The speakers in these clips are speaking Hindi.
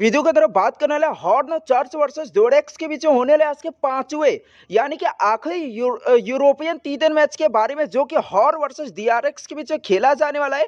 वीडियो की तरफ बात करने वाला हॉर्न चर्च वर्सेस जोडेक्स के बीच में होने वाले आज के पांचवें यानी कि आखिरी यूरोपियन टी टेन मैच के बारे में जो कि हॉर्न वर्सेस डीआरएक्स के बीच में खेला जाने वाला है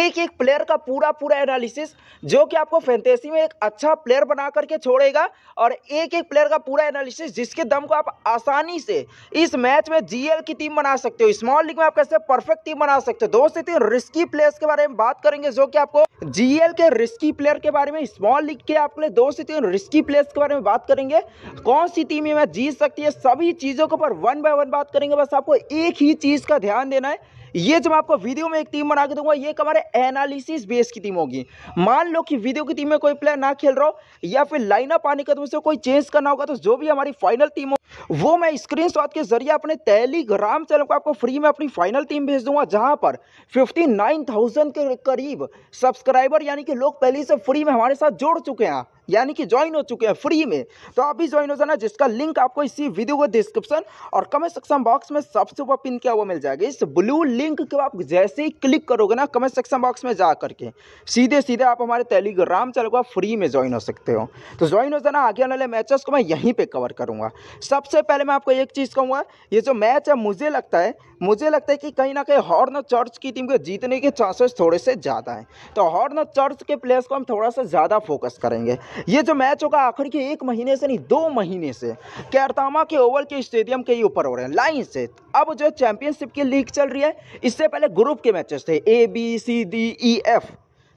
एक एक प्लेयर का पूरा पूरा एनालिसिस जो कि आपको फैंटेसी में एक अच्छा प्लेयर बना करके छोड़ेगा और एक एक प्लेयर का पूरा एनालिसिस जिसके दम को आप आसानी से इस मैच में जी की टीम बना सकते हो स्मॉल लीग में आप कैसे परफेक्ट टीम बना सकते हो दो से तीन रिस्की प्लेयर्स के बारे में बात करेंगे जो कि आपको जी के रिस्की प्लेयर के बारे में स्मॉल लीग के अपने दो से तीन रिस्की प्लेस के बारे में बात करेंगे कौन सी टीम ये मैच जीत सकती है सभी चीज़ों के ऊपर वन बाय वन बात करेंगे बस आपको एक ही चीज़ का ध्यान देना है ये जो मैं आपको वीडियो में एक टीम बना के दूंगा ये हमारे एनालिसिस बेस की टीम होगी मान लो कि वीडियो की टीम में कोई प्लेयर ना खेल रहा हो या फिर लाइनअप आने का तुमसे कोई चेंज करना होगा तो जो भी हमारी फाइनल टीम हो वो मैं स्क्रीन के जरिए अपने टेलीग्राम चैनल को आपको फ्री में अपनी फाइनल टीम भेज दूंगा जहां पर फिफ्टी के करीब सब्सक्राइबर यानी कि लोग पहले से फ्री में हमारे साथ जोड़ चुके हैं यानी कि ज्वाइन हो चुके हैं फ्री में तो आप भी ज्वाइन हो जाना जिसका लिंक आपको इसी वीडियो को डिस्क्रिप्शन और कमेंट सेक्शन बॉक्स में सबसे ऊपर पिन किया हुआ मिल जाएगा इस ब्लू लिंक को आप जैसे ही क्लिक करोगे ना कमेंट सेक्शन बॉक्स में जा करके सीधे सीधे आप हमारे टेलीग्राम चैनल को फ्री में ज्वाइन हो सकते हो तो ज्वाइन हो जाना आगे आने वाले मैचेस को मैं यहीं पर कवर करूँगा सबसे पहले मैं आपको एक चीज़ कहूँगा ये जो मैच है मुझे लगता है मुझे लगता है कि कहीं ना कहीं हॉर्न चर्च की टीम के जीतने के चांसेस थोड़े से ज़्यादा हैं तो हॉर्न चर्च के प्लेयर्स को हम थोड़ा सा ज़्यादा फोकस करेंगे ये जो मैच होगा आखिर के एक महीने से नहीं दो महीने से कैरतामा के ओवल के स्टेडियम के ही ऊपर हो रहे हैं लाइन से अब जो चैंपियनशिप की लीग चल रही है इससे पहले ग्रुप के मैचेस थे A B C D E F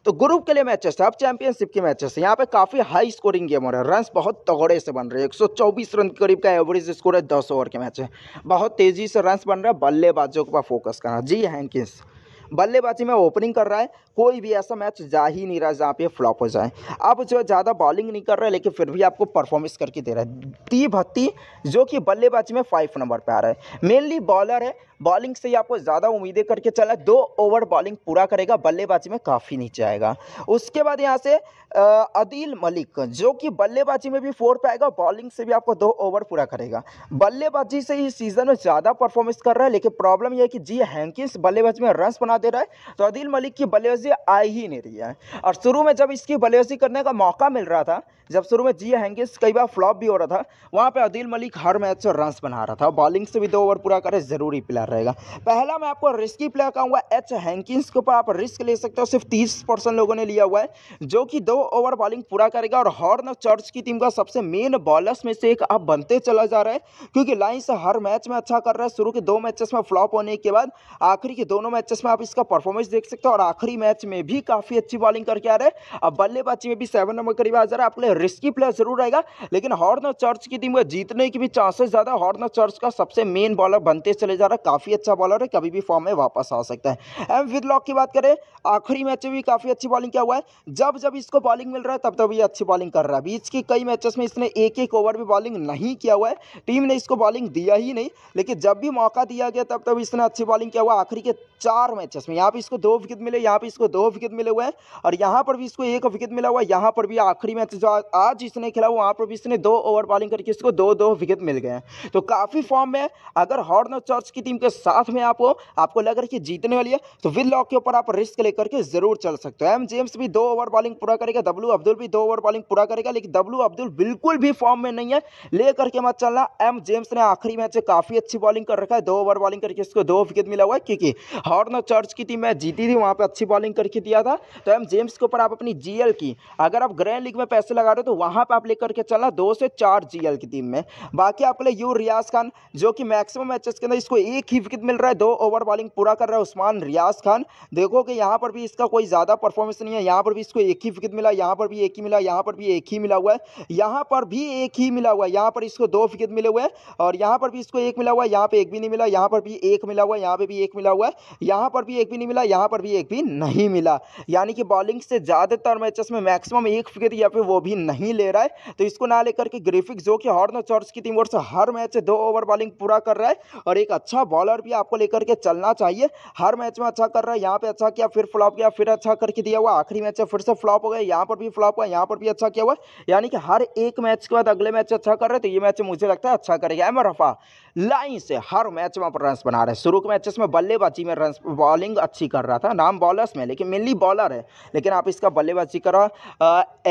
तो ग्रुप के लिए मैचेस अब चैंपियनशिप के मैचेस यहाँ पे काफ़ी हाई स्कोरिंग गेम हो रहा है रन बहुत तगड़े से बन रहे हैं चौबीस रन के करीब का एवरेज स्कोर है दस ओवर के मैच है बहुत तेज़ी से रन बन रहा है बल्लेबाजों के पास फोकस करना जी हैंकिस बल्लेबाजी में ओपनिंग कर रहा है कोई भी ऐसा मैच जा ही नहीं रहा जहाँ पे फ्लॉप हो जाए आप जो है ज़्यादा बॉलिंग नहीं कर रहे लेकिन फिर भी आपको परफॉर्मेंस करके दे रहा है ती भत्ती जो कि बल्लेबाजी में फाइव नंबर पे आ रहा है मेनली बॉलर है बॉलिंग से ही आपको ज़्यादा उम्मीदें करके चला दो ओवर बॉलिंग पूरा करेगा बल्लेबाजी में काफ़ी नीचे आएगा उसके बाद यहाँ से अदिल मलिक जो कि बल्लेबाजी में भी फोर पे आएगा बॉलिंग से भी आपको दो ओवर पूरा करेगा बल्लेबाजी से ही सीज़न में ज़्यादा परफॉर्मेंस कर रहा है लेकिन प्रॉब्लम यह है कि जी हैंकिस बल्लेबाजी में रन्स बना दे रहा है तो अदिल मलिक की बल्लेबाजी आ ही नहीं रही है और शुरू में जब इसकी बल्लेबाजी करने का मौका मिल रहा था जब शुरू में जी हैंगिस कई बार फ्लॉप भी हो रहा था वहाँ पर अदिल मलिक हर मैच से रन्स बना रहा था बॉलिंग से भी दो ओवर पूरा करे ज़रूरी प्लेयर रहेगा पहला मैं आपको रिस्की प्लेयर कहूँगा एच हैंकिंस के ऊपर आप रिस्क ले सकते हो सिर्फ तीस परसेंट लोगों ने लिया हुआ है जो कि दो ओवर बॉलिंग पूरा करेगा और हॉर्न चर्च की टीम का सबसे मेन बॉलर्स में से एक आप बनते चला जा रहा है क्योंकि लाइन्स हर मैच में अच्छा कर रहा है शुरू के दो मैचेस में फ्लॉप होने के बाद आखिरी के दोनों मैचेस में आप इसका परफॉर्मेंस देख सकते हो और आखिरी मैच में भी काफ़ी अच्छी बॉलिंग करके आ रहे हैं अब बल्लेबाजी में भी सेवन नंबर करीब आ जा रहा है आपके लिए रिस्की प्लेयर जरूर रहेगा लेकिन हॉर्न चर्च की टीम का जीतने की भी चांसेस ज़्यादा हॉर्न चर्च का सबसे मेन बॉलर बनते चले जा रहा है काफ़ी काफ़ी अच्छा बॉलर है कभी भी फॉर्म में वापस आ सकता है एम विदलॉक की बात करें आखिरी मैच में भी काफ़ी अच्छी बॉलिंग क्या हुआ है जब जब इसको बॉलिंग मिल रहा है तब तब ये अच्छी बॉलिंग कर रहा है बीच के कई मैचेस में इसने एक एक ओवर भी बॉलिंग नहीं किया हुआ है टीम ने इसको बॉलिंग दिया ही नहीं लेकिन जब भी मौका दिया गया तब तब इसने अच्छी बॉलिंग किया हुआ आखिरी के चार मैचेस में यहाँ पर इसको दो विकेट मिले यहाँ पर इसको दो विकेट मिले हुए हैं और यहाँ पर भी इसको एक विकेट मिला हुआ है यहाँ पर भी आखिरी मैच जो आज इसने खेला वहाँ पर भी इसने दो ओवर बॉलिंग करके इसको दो दो विकेट मिल गए हैं तो काफ़ी फॉर्म में अगर हॉर्न चर्च की टीम के साथ में आप आपको लग रहा है कि जीतने वाली है तो विद लॉक के ऊपर आप रिस्क लेकर के जरूर चल सकते हो एम जेम्स भी दो ओवर बॉलिंग पूरा करेगा डब्लू अब्दुल भी दो ओवर बॉलिंग पूरा करेगा लेकिन डब्लू अब्दुल बिल्कुल भी फॉर्म में नहीं है लेकर के मत चलना एम जेम्स ने आखिरी मैच में काफी अच्छी बॉलिंग कर रखा है दो ओवर बॉलिंग करके इसको दो विकेट मिला हुआ है क्योंकि हॉर्न चर्च की टीम मैच जीती थी वहां पर अच्छी बॉलिंग करके दिया था तो एम जेम्स के ऊपर आप अपनी जीएल की अगर आप ग्रैंड लीग में पैसे लगा रहे हो तो वहां पर आप लेकर के चलना दो से चार जीएल की टीम में बाकी आपके लिए यू रियाज खान जो कि मैक्सिमम मैचेस के अंदर इसको एक अच्छी विकेट मिल रहा है दो ओवर बॉलिंग पूरा कर रहा है उस्मान रियाज खान देखो कि यहाँ पर भी इसका कोई ज़्यादा परफॉर्मेंस नहीं है यहाँ पर भी इसको एक ही विकेट मिला यहाँ पर भी एक ही मिला यहाँ पर भी एक ही मिला हुआ है यहाँ पर भी एक ही मिला हुआ है यहाँ पर इसको दो विकेट मिले हुए हैं और यहाँ पर भी इसको एक मिला हुआ है यहाँ पर एक भी नहीं मिला यहाँ पर भी एक मिला हुआ है यहाँ पर भी एक मिला हुआ है यहाँ पर भी एक भी नहीं मिला यहाँ पर भी एक भी नहीं मिला यानी कि बॉलिंग से ज़्यादातर मैचेस में मैक्सिमम एक विकेट या फिर वो भी नहीं ले रहा है तो इसको ना लेकर के ग्रेफिक जो कि हॉर्नो चॉर्च की टीम और हर मैच दो ओवर बॉलिंग पूरा कर रहा है और एक अच्छा बॉल बॉलर भी आपको लेकर के चलना चाहिए हर मैच में अच्छा कर रहा है यहाँ पे अच्छा किया फिर फ्लॉप किया फिर अच्छा करके दिया हुआ आखिरी मैच है फिर से फ्लॉप हो गया यहाँ पर भी फ्लॉप हुआ यहाँ पर भी अच्छा किया हुआ यानी कि हर एक मैच के बाद अगले मैच अच्छा कर रहे तो ये मैच मुझे लगता है अच्छा करेगा एम रफा लाइन से हर मैच में रन बना रहे शुरू के मैचेस में बल्लेबाजी में रन बॉलिंग अच्छी कर रहा था नाम बॉलर्स में लेकिन मेनली बॉलर है लेकिन आप इसका बल्लेबाजी करो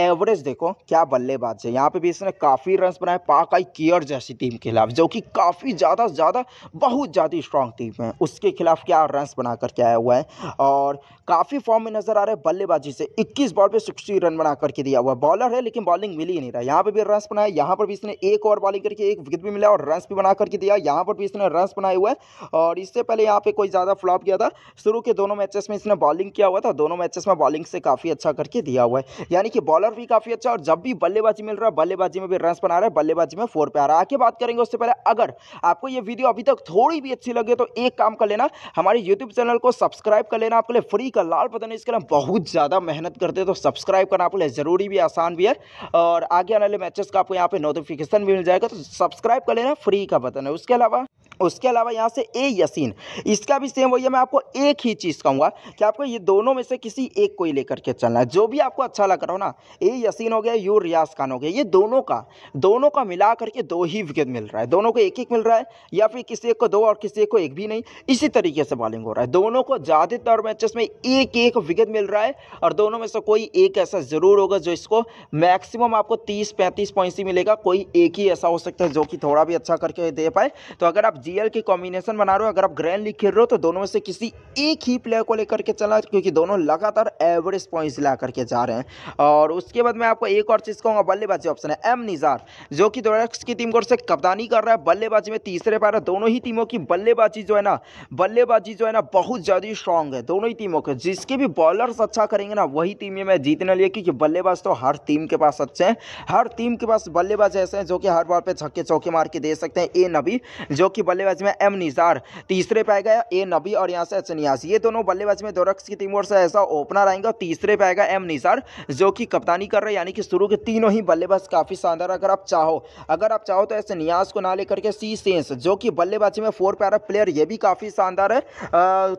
एवरेज देखो क्या बल्लेबाज है यहाँ पे भी इसने काफ़ी रन बनाए पाक आई कियर जैसी टीम के खिलाफ जो कि काफ़ी ज़्यादा ज़्यादा बहुत ज़्यादा काफ़ी स्ट्रॉन्ग टीम है उसके खिलाफ क्या रन्स बना करके आया हुआ है और काफ़ी फॉर्म में नजर आ रहा है बल्लेबाजी से 21 बॉल पे 60 रन बना करके दिया हुआ है बॉलर है लेकिन बॉलिंग मिल ही नहीं रहा यहाँ पर भी रन्स बनाए यहाँ पर भी इसने एक ओवर बॉलिंग करके एक विकेट भी मिला और रन्स भी बना करके दिया यहाँ पर भी इसने रन्स बनाए हुए और इससे पहले यहाँ पर कोई ज़्यादा फ्लॉप किया था शुरू के दोनों मैचेस में इसने बॉलिंग किया हुआ था दोनों मैचेस में बॉलिंग से काफ़ी अच्छा करके दिया हुआ है यानी कि बॉलर भी काफ़ी अच्छा और जब भी बल्लेबाजी मिल रहा है बल्लेबाजी में भी रन्स बना रहा है बल्लेबाजी में फोर पे आ रहा है आगे बात करेंगे उससे पहले अगर आपको ये वीडियो अभी तक थोड़ी भी अच्छी अच्छी लगे तो एक काम कर लेना हमारे यूट्यूब चैनल को सब्सक्राइब कर लेना आपके लिए फ्री का लाल बटन इसके लिए बहुत ज़्यादा मेहनत करते हैं तो सब्सक्राइब करना आपके लिए ज़रूरी भी आसान भी है और आगे आने वाले मैचेस का आपको यहाँ पे नोटिफिकेशन भी मिल जाएगा तो सब्सक्राइब कर लेना फ्री का बटन है उसके अलावा उसके अलावा यहाँ से ए यसीन इसका भी सेम वही है मैं आपको एक ही चीज़ कहूँगा कि आपको ये दोनों में से किसी एक को ही लेकर के चलना है जो भी आपको अच्छा लग रहा हो ना ए यसीन हो गया यू रियाज खान हो गया ये दोनों का दोनों का मिला करके दो ही विकेट मिल रहा है दोनों को एक एक मिल रहा है या फिर किसी एक को दो और किसी एक को एक भी नहीं इसी तरीके से बॉलिंग हो रहा है दोनों को ज़्यादातर मैचेस में एक एक विकेट मिल रहा है और दोनों में से कोई एक ऐसा ज़रूर होगा जो इसको मैक्सिमम आपको तीस पैंतीस पॉइंट्स ही मिलेगा कोई एक ही ऐसा हो सकता है जो कि थोड़ा भी अच्छा करके दे पाए तो अगर आप जी सीएल की कॉम्बिनेशन बना रहे हो अगर आप ग्रैंड लीग खेल रहे हो तो दोनों में से किसी एक ही प्लेयर को लेकर के चला क्योंकि दोनों लगातार एवरेज पॉइंट्स ला करके जा रहे हैं और उसके बाद मैं आपको एक और चीज़ कहूँगा बल्लेबाजी ऑप्शन है एम निज़ार जो कि दोरक्स की टीम को से कप्तानी कर रहा है बल्लेबाजी में तीसरे पैर दोनों ही टीमों की बल्लेबाजी जो है ना बल्लेबाजी जो है ना बहुत ज़्यादा स्ट्रॉन्ग है दोनों ही टीमों के जिसके भी बॉलर्स अच्छा करेंगे ना वही टीम में जीतने लिए क्योंकि बल्लेबाज तो हर टीम के पास अच्छे हैं हर टीम के पास बल्लेबाज ऐसे हैं जो कि हर बॉल पर छक्के चौके मार के दे सकते हैं ए नबी जो कि बल्लेबाज में एम निज़ार तीसरे पे आएगा ए नबी और यहाँ से एच नियाज ये दोनों बल्लेबाज में दोरक्स की टीम और से ऐसा ओपनर आएंगे और तीसरे पे आएगा एम निज़ार जो कि कप्तानी कर रहे हैं यानी कि शुरू के तीनों ही बल्लेबाज काफ़ी शानदार अगर आप चाहो अगर आप चाहो तो ऐसे नियास को ना लेकर के सी सेंस जो कि बल्लेबाजी में फोर पैरा प्लेयर ये भी काफ़ी शानदार है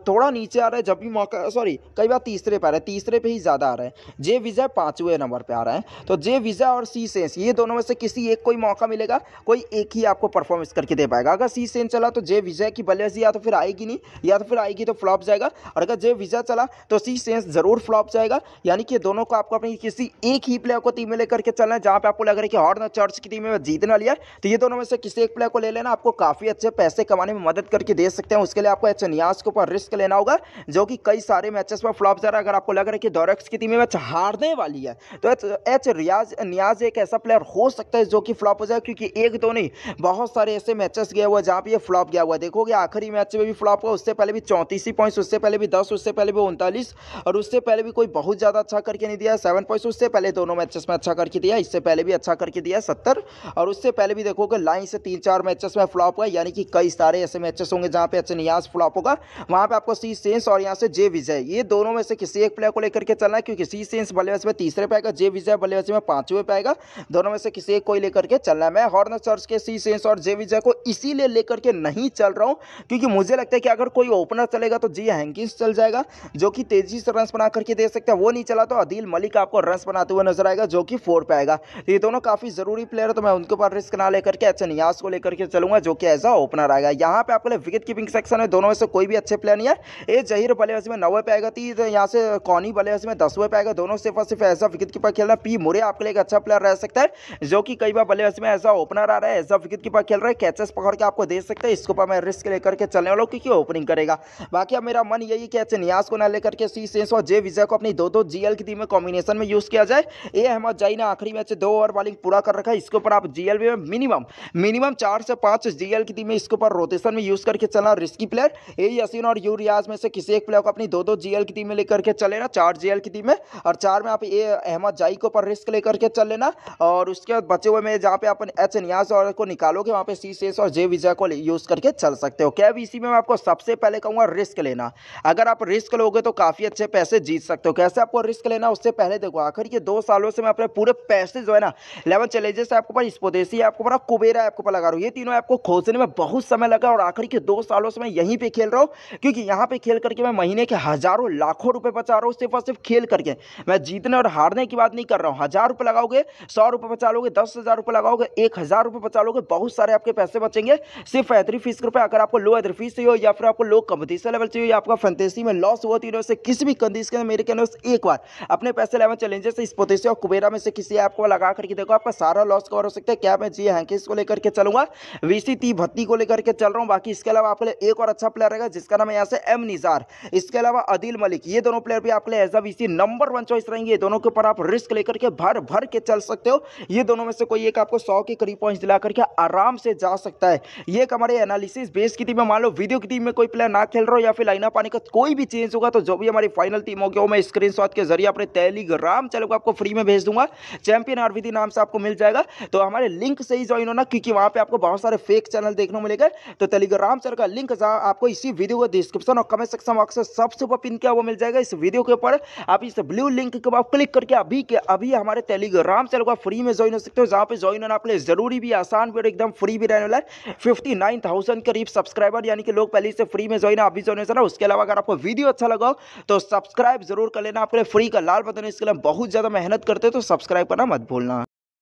थोड़ा नीचे आ रहा है जब भी मौका सॉरी कई बार तीसरे पर है तीसरे पर ही ज़्यादा आ रहे हैं जे विजय पाँचवें नंबर पर आ रहे हैं तो जे विजय और सी सेंस ये दोनों में से किसी एक कोई मौका मिलेगा कोई एक ही आपको परफॉर्मेंस करके दे पाएगा अगर सी सेंस गेंद चला तो जय विजय की बल्लेबाजी या तो फिर आएगी नहीं या तो फिर आएगी तो फ्लॉप जाएगा और अगर जय विजय चला तो सी सेंस जरूर फ्लॉप जाएगा यानी कि दोनों को आपको अपनी किसी एक ही प्लेयर को टीम में लेकर के चलना है जहाँ पे आपको लग रहा है कि हॉर्न चर्च की टीम में जीतने वाली है तो ये दोनों में से किसी एक प्लेयर को ले लेना आपको काफ़ी अच्छे पैसे कमाने में मदद करके दे सकते हैं उसके लिए आपको अच्छे न्यास के ऊपर रिस्क लेना होगा जो कि कई सारे मैचेस में फ्लॉप जा रहा है अगर आपको लग रहा है कि डोरेक्स की टीम में मैच हारने वाली है तो एच रियाज न्याज एक ऐसा प्लेयर हो सकता है जो कि फ्लॉप हो जाए क्योंकि एक दो नहीं बहुत सारे ऐसे मैचेस गए हुए जहाँ पर ये फ्लॉप गया हुआ देखोगे आखिरी मैच में भी फ्लॉप हुआ उससे पहले भी चौंतीस ही पॉइंट्स उससे पहले भी दस उससे पहले भी उनतालीस और उससे पहले भी कोई बहुत ज़्यादा अच्छा करके नहीं दिया सेवन पॉइंट्स उससे पहले दोनों मैचेस में अच्छा करके दिया इससे पहले भी अच्छा करके दिया सत्तर और उससे पहले भी देखोगे लाइन से तीन चार मैचेस में फ्लॉप हुआ यानी कि कई सारे ऐसे मैचेस होंगे जहाँ पे अच्छे नियाज फ्लॉप होगा वहाँ पर आपको सी सेंस और यहाँ से जे विजय ये दोनों में से किसी एक प्लेयर को लेकर के चलना है क्योंकि सी सेंस बल्लेबाजी में तीसरे पे आएगा जे विजय बल्लेबाजी में पाँचवें पे आएगा दोनों में से किसी एक को लेकर के चलना है मैं हॉर्नर चर्च के सी सेंस और जे विजय को इसीलिए लेकर के नहीं चल रहा हूँ क्योंकि मुझे लगता है कि अगर कोई ओपनर चलेगा तो जी हैंकिस चल जाएगा जो कि तेजी से रन बना करके दे सकता है वो नहीं चला तो अदिल मलिक आपको रन बनाते हुए नजर आएगा जो कि फोर पे आएगा तो ये दोनों काफ़ी ज़रूरी प्लेयर है तो मैं उनके ऊपर रिस्क ना लेकर के अच्छे न्यास को लेकर के चलूंगा जो कि एज अ ओपनर आएगा यहाँ पे आपके लिए विकेट कीपिंग सेक्शन में दोनों में से कोई भी अच्छे प्लेयर नहीं है ए जहीर बल्लेबाजी में नवे पे आएगा तीस तो यहाँ से कौनी बल्लेबाजी में दसवें पे आएगा दोनों सिर्फ और सिर्फ एज विकेट कीपर खेल पी मुरे आपके लिए एक अच्छा प्लेयर रह सकता है जो कि कई बार बल्लेबाजी में ऐसा ओपनर आ रहा है ऐसा विकेट कीपर खेल रहा है कैचेस पकड़ के आपको दे सकते सकते हैं इसके ऊपर मैं रिस्क लेकर के चलने वाला हूँ क्योंकि ओपनिंग करेगा बाकी अब मेरा मन यही कि अच्छे न्यास को ना लेकर के सी सेंस और जे विजय को अपनी दो दो जीएल की टीम में कॉम्बिनेशन में यूज़ किया जाए ए अहमद जाई ने आखिरी मैच दो ओवर बॉलिंग पूरा कर रखा है इसके ऊपर आप जीएल में मिनिमम मिनिमम चार से पाँच जीएल की टीम में इसके ऊपर रोटेशन में यूज़ करके चलना रिस्की प्लेयर ए यसीन और यू रियाज में से किसी एक प्लेयर को अपनी दो दो जीएल की टीम में लेकर के चले ना चार जीएल की टीम में और चार में आप ए अहमद जाई के ऊपर रिस्क लेकर के चल लेना और उसके बाद बचे हुए में जहाँ पे अपन एच न्यास और को निकालोगे वहाँ पे सी सेस और जे विजय को यूज़ करके चल सकते हो कैब इसी में मैं आपको सबसे पहले कहूँगा रिस्क लेना अगर आप रिस्क लोगे तो काफ़ी अच्छे पैसे जीत सकते हो कैसे आपको रिस्क लेना उससे पहले देखो आखिर ये दो सालों से मैं अपने पूरे पैसे जो है ना लेवन चैलेंजेस आपके पास स्पोदेसी आपको पास कुबेरा आपके पास लगा रहा हूँ ये तीनों ऐप को खोजने में बहुत समय लगा और आखिर के दो सालों से मैं यहीं पर खेल रहा हूँ क्योंकि यहाँ पर खेल करके मैं महीने के हज़ारों लाखों रुपये बचा रहा हूँ सिर्फ और सिर्फ खेल करके मैं जीतने और हारने की बात नहीं कर रहा हूँ हज़ार रुपये लगाओगे सौ रुपये बचा लोगे दस हज़ार रुपये लगाओगे एक हज़ार रुपये बचा लोगे बहुत सारे आपके पैसे बचेंगे सिर्फ रुपये एथरी फीस के रुपये अगर आपको लो एथरी फीस चाहिए या फिर आपको लो कंपटीशन लेवल चाहिए या आपका फैंटेसी में लॉस हुआ तीनों से किसी भी कंडीशन में मेरे कहने से एक बार अपने पैसे लेवन चैलेंजेस इस पोतेसी और कुबेरा में से किसी ऐप को लगा करके देखो आपका सारा लॉस कवर हो सकता है क्या मैं जी हैंकिस को लेकर के चलूंगा वीसी ती भत्ती को लेकर के चल रहा हूँ बाकी इसके अलावा आपके लिए एक और अच्छा प्लेयर रहेगा जिसका नाम है यहाँ से एम निजार इसके अलावा अदिल मलिक ये दोनों प्लेयर भी आपके लिए as a VC number one choice रहेंगे ये दोनों के ऊपर आप रिस्क लेकर के भर भर के चल सकते हो ये दोनों में से कोई एक आपको सौ के करीब पॉइंट दिला करके आराम से जा सकता है ये कम हमारे एनालिसिस बेस की टीम में मान लो वीडियो की टीम में कोई प्लेयर ना खेल रहा हो या फिर लाइना पानी का कोई भी चेंज होगा तो जो भी हमारी फाइनल टीम होगी वो मैं स्क्रीन के जरिए अपने टेलीग्राम चैनल को आपको फ्री में भेज दूंगा चैंपियन आरवीदी नाम से आपको मिल जाएगा तो हमारे लिंक से ही ज्वाइन होना क्योंकि वहाँ पर आपको बहुत सारे फेक चैनल देखने को मिलेगा तो टेलीग्राम चैनल का लिंक आपको इसी वीडियो को डिस्क्रिप्शन और कमेंट सेक्शन बॉक्स में सबसे ऊपर पिन किया वो मिल जाएगा इस वीडियो के ऊपर आप इस ब्लू लिंक के बाद क्लिक करके अभी के अभी हमारे टेलीग्राम चैनल को फ्री में ज्वाइन हो सकते हो जहाँ पे ज्वाइन होना आपके लिए जरूरी भी आसान भी और एकदम फ्री भी रहने वाला है फिफ्टी नाइन थाउजेंड करीब सब्सक्राइबर यानी कि लोग पहले से फ्री में ज्वाइन अभी ज्वाइन सर उसके अलावा अगर आपको वीडियो अच्छा लगा तो सब्सक्राइब जरूर कर लेना आपके लिए फ्री का लाल बटन इसके लिए बहुत ज़्यादा मेहनत करते हैं तो सब्सक्राइब करना मत भूलना